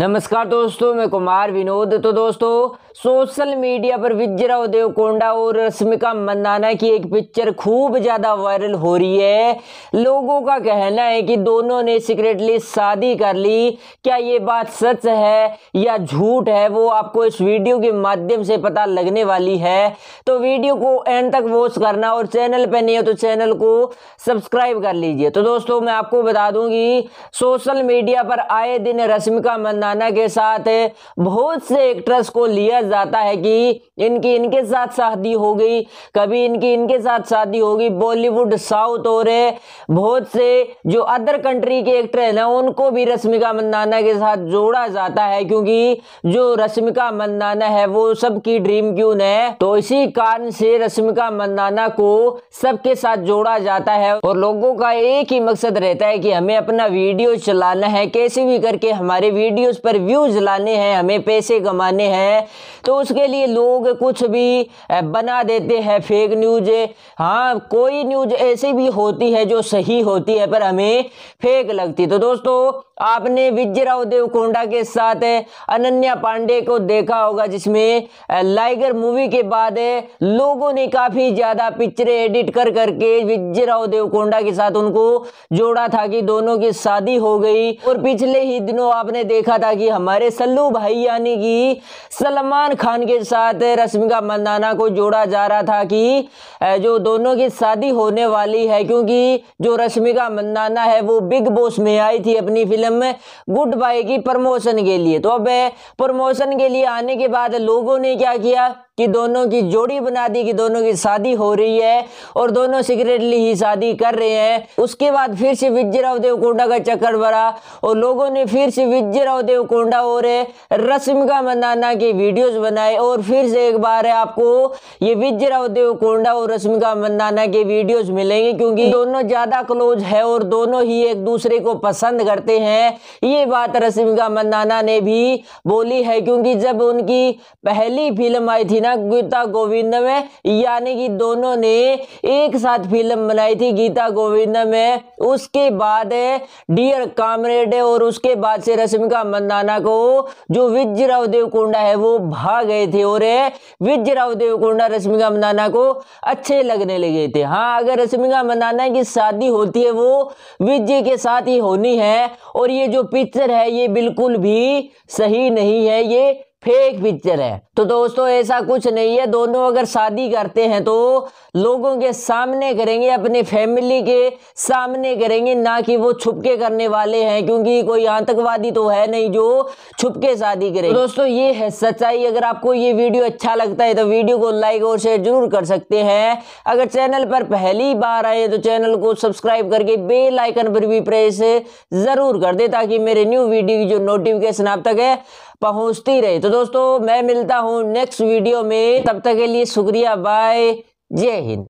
नमस्कार दोस्तों मैं कुमार विनोद तो दोस्तों सोशल मीडिया पर राव देवकोंडा और रश्मिका मंदाना की एक पिक्चर खूब ज़्यादा वायरल हो रही है लोगों का कहना है कि दोनों ने सीक्रेटली शादी कर ली क्या ये बात सच है या झूठ है वो आपको इस वीडियो के माध्यम से पता लगने वाली है तो वीडियो को एंड तक वॉच करना और चैनल पर नहीं हो तो चैनल को सब्सक्राइब कर लीजिए तो दोस्तों मैं आपको बता दूंगी सोशल मीडिया पर आए दिन रश्मिका मंदाना नाना के साथ बहुत से एक्ट्रेस को लिया जाता है कि इनकी इनके साथ शादी हो गई कभी इनकी इनके साथ शादी होगी बॉलीवुड साउथ और बहुत से जो अदर कंट्री के एक्ट्रेस हैं उनको भी रश्मिका मंदाना के साथ जोड़ा जाता है क्योंकि जो रश्मिका मंदाना है वो सबकी ड्रीम क्यून है तो इसी कारण से रश्मिका मंदाना को सबके साथ जोड़ा जाता है और लोगों का एक ही मकसद रहता है कि हमें अपना वीडियो चलाना है कैसे भी करके हमारे वीडियो उस पर व्यूज लाने हैं हमें पैसे कमाने हैं तो उसके लिए लोग कुछ भी बना देते हैं फेक न्यूज हाँ कोई न्यूज ऐसी भी होती है जो सही होती है पर हमें फेक लगती तो दोस्तों आपने विजयराव कोंडा के साथ अनन्या पांडे को देखा होगा जिसमें लाइगर मूवी के बाद लोगों ने काफी ज्यादा पिक्चरें एडिट कर करके विजयराव कोंडा के साथ उनको जोड़ा था कि दोनों की शादी हो गई और पिछले ही दिनों आपने देखा था कि हमारे सल्लू भाई यानी कि सलमान खान के साथ रश्मिका मंदाना को जोड़ा जा रहा था कि जो दोनों की शादी होने वाली है क्योंकि जो रश्मिका मंदाना है वो बिग बॉस में आई थी अपनी फिल्म गुड बाय की प्रमोशन के लिए तो अब प्रमोशन के लिए आने के बाद लोगों ने क्या किया कि दोनों की जोड़ी बना दी कि दोनों की शादी हो रही है और दोनों सीक्रेटली ही शादी कर रहे हैं उसके बाद फिर से विजयराव देवकोंडा का चक्कर भरा और लोगों ने फिर से विजयराव देवकोंडा और रश्मिका मंदाना की वीडियोस बनाए और फिर से एक बार है आपको ये विजयराव देवकोंडा और रश्मिका मंदाना के वीडियोज मिलेंगे क्योंकि दोनों ज़्यादा क्लोज है और दोनों ही एक दूसरे को पसंद करते हैं ये बात रश्मिका मंदाना ने भी बोली है क्योंकि जब उनकी पहली फिल्म आई थी ना ना गीता गोविंद में यानी कि दोनों ने एक साथ फिल्म बनाई थी गीता गोविंद में उसके बाद डियर कामरेड और उसके बाद से रश्मिका मंदाना को जो विज राव देवकुंडा है वो भाग गए थे और विज राव देवकुंडा रश्मिका मंदाना को अच्छे लगने लगे थे हाँ अगर रश्मिका मंदाना की शादी होती है वो विजय के साथ ही होनी है और ये जो पिक्चर है ये बिल्कुल भी सही नहीं है ये फेक पिक्चर है तो दोस्तों ऐसा कुछ नहीं है दोनों अगर शादी करते हैं तो लोगों के सामने करेंगे अपने फैमिली के सामने करेंगे ना कि वो छुपके करने वाले हैं क्योंकि कोई आतंकवादी तो है नहीं जो छुपके शादी करे तो दोस्तों ये है सच्चाई अगर आपको ये वीडियो अच्छा लगता है तो वीडियो को लाइक और शेयर जरूर कर सकते हैं अगर चैनल पर पहली बार आए तो चैनल को सब्सक्राइब करके बेलाइकन पर भी प्रेस जरूर कर दे ताकि मेरे न्यू वीडियो की जो नोटिफिकेशन आप तक है पहुंचती रहे तो दोस्तों मैं मिलता हूं नेक्स्ट वीडियो में तब तक के लिए शुक्रिया बाय जय हिंद